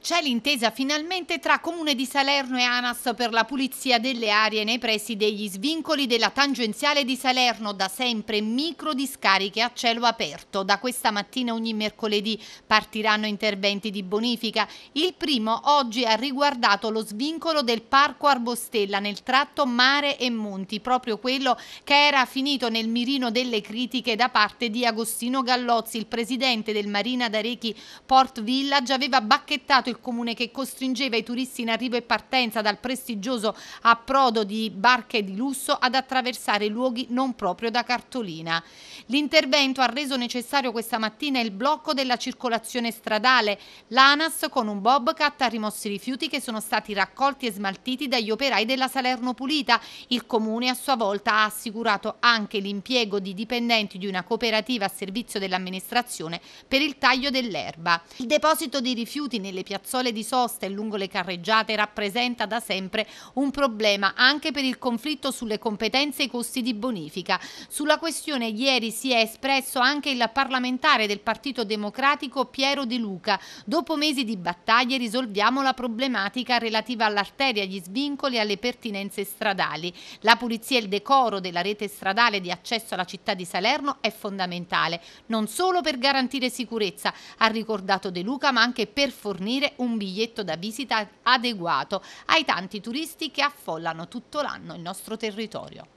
C'è l'intesa finalmente tra Comune di Salerno e ANAS per la pulizia delle aree nei pressi degli svincoli della tangenziale di Salerno, da sempre micro discariche a cielo aperto. Da questa mattina ogni mercoledì partiranno interventi di bonifica. Il primo oggi ha riguardato lo svincolo del Parco Arbostella nel tratto Mare e Monti, proprio quello che era finito nel mirino delle critiche da parte di Agostino Gallozzi, il presidente del Marina d'Arechi Port Village, aveva bacchettato stato il comune che costringeva i turisti in arrivo e partenza dal prestigioso approdo di barche di lusso ad attraversare luoghi non proprio da cartolina. L'intervento ha reso necessario questa mattina il blocco della circolazione stradale. L'ANAS con un bobcat ha rimosso i rifiuti che sono stati raccolti e smaltiti dagli operai della Salerno Pulita. Il comune a sua volta ha assicurato anche l'impiego di dipendenti di una cooperativa a servizio dell'amministrazione per il taglio dell'erba. Il deposito di rifiuti nelle piazze piazzole di sosta e lungo le carreggiate rappresenta da sempre un problema anche per il conflitto sulle competenze e i costi di bonifica. Sulla questione ieri si è espresso anche il parlamentare del Partito Democratico Piero De Luca. Dopo mesi di battaglie risolviamo la problematica relativa all'arteria, agli svincoli e alle pertinenze stradali. La pulizia e il decoro della rete stradale di accesso alla città di Salerno è fondamentale, non solo per garantire sicurezza, ha ricordato De Luca, ma anche per fornire offrire un biglietto da visita adeguato ai tanti turisti che affollano tutto l'anno il nostro territorio.